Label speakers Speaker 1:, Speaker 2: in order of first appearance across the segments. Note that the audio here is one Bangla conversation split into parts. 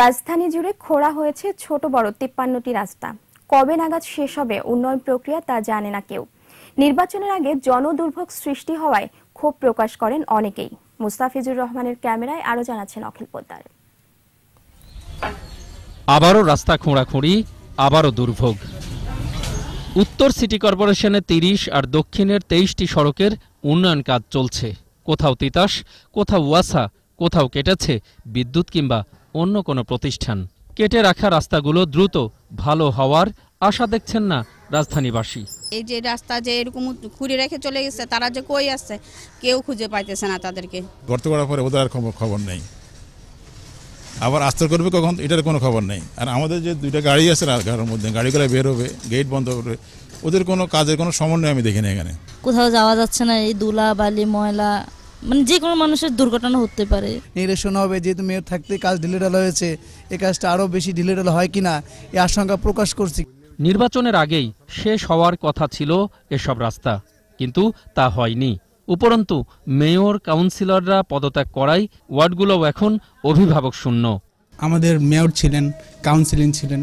Speaker 1: রাজধানী জুড়ে খোঁড়া হয়েছে ছোট বড় তিপ্পান্নটি রাস্তা কবে নাগাদ শেষ হবে উন্নয়ন প্রক্রিয়া তা জানে না কেউ নির্বাচনের আগে জনদুর্ভোগ সৃষ্টি হওয়ায় ক্ষোভ প্রকাশ করেন অনেকেই মুস্তাফিজুর রহমানের ক্যামেরায় আরো জানাচ্ছেন অখিল পোদ্দার আবারও রাস্তা খোঁড়াখুঁড়ি আবারও দুর্ভোগ উত্তর সিটি কর্পোরেশনে তিরিশ আর দক্ষিণের তেইশটি সড়কের উন্নয়ন কাজ চলছে কোথাও তিতাস কোথাও ওয়াসা কোথাও কেটেছে বিদ্যুৎ কিংবা অন্য কোনো প্রতিষ্ঠান কেটে রাখা রাস্তাগুলো দ্রুত ভালো হওয়ার আশা দেখছেন না রাজধানীবাসী এই যে রাস্তা যে এরকম খুঁড়ে রেখে চলে গেছে তারা যে কই আছে কেউ খুঁজে পাইতেছে না তাদেরকে গর্ত করার পরে ওদের আর খবর নেই আবার আস্তর করবে কখন এটার কোনো খবর নেই আর আমাদের যে দুইটা গাড়ি আছে রাজঘাটের মধ্যে গাড়িগুলো বের হবে গেট বন্ধ করবে ওদের কোনো কাজের কোনো সমন্বয় আমি দেখিনি এখানে কোথাও যাওয়া যাচ্ছে না এই দুলা বালি ময়লা মানে যে কোনো মানুষের দুর্ঘটনা হতে পারে শোনা হবে যেহেতু মেয়র থাকতে কাজ ডিলেডাল হয়েছে এ কাজটা আরও বেশি ডিলেডাল হয় কিনা এই আশঙ্কা প্রকাশ করছি নির্বাচনের আগেই শেষ হওয়ার কথা ছিল এসব রাস্তা কিন্তু তা হয়নি উপরন্তু মেয়র কাউন্সিলররা পদত্যাগ করাই ওয়ার্ডগুলোও এখন অভিভাবক শূন্য আমাদের মেয়র ছিলেন কাউন্সিলিং ছিলেন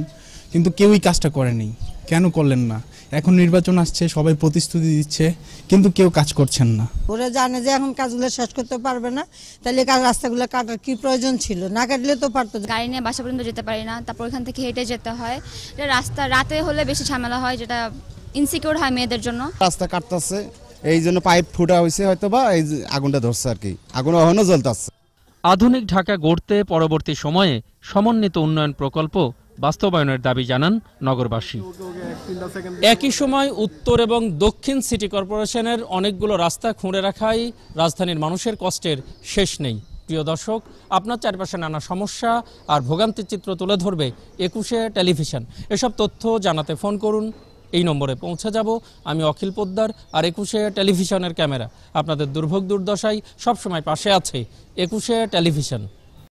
Speaker 1: কিন্তু কেউই কাজটা করেনি কেন করলেন না এখন নির্বাচন আসছে সবাই প্রতিশ্রুতি দিচ্ছে কিন্তু কেউ কাজ করছেন না ওরা জানে যে এখন কাজগুলো শেষ করতে পারবে না তাহলে কাজ রাস্তাগুলো কাটার কি প্রয়োজন ছিল না কাটলে তো পারতো গাড়ি নিয়ে বাসা পর্যন্ত যেতে পারি না তারপর ওখান থেকে হেঁটে যেতে হয় রাস্তা রাতে হলে বেশি ঝামেলা হয় যেটা ইনসিকিউর হয় মেয়েদের জন্য রাস্তা কাটতেছে এই জন্য পাইপ ফুটা হয়েছে হয়তো বা এই আগুনটা ধরছে আর কি আগুন এখনও জ্বলতেছে আধুনিক ঢাকা গড়তে পরবর্তী সময়ে সমন্বিত উন্নয়ন প্রকল্প বাস্তবায়নের দাবি জানান নগরবাসী একই সময় উত্তর এবং দক্ষিণ সিটি কর্পোরেশনের অনেকগুলো রাস্তা খুঁড়ে রাখাই রাজধানীর মানুষের কষ্টের শেষ নেই প্রিয় দর্শক আপনার চারপাশে নানা সমস্যা আর ভোগান্তির চিত্র তুলে ধরবে একুশে টেলিভিশন এসব তথ্য জানাতে ফোন করুন এই নম্বরে পৌঁছে যাব আমি অখিল পোদ্দার আর একুশে টেলিভিশনের ক্যামেরা আপনাদের দুর্ভোগ দুর্দশাই সবসময় পাশে আছে একুশে টেলিভিশন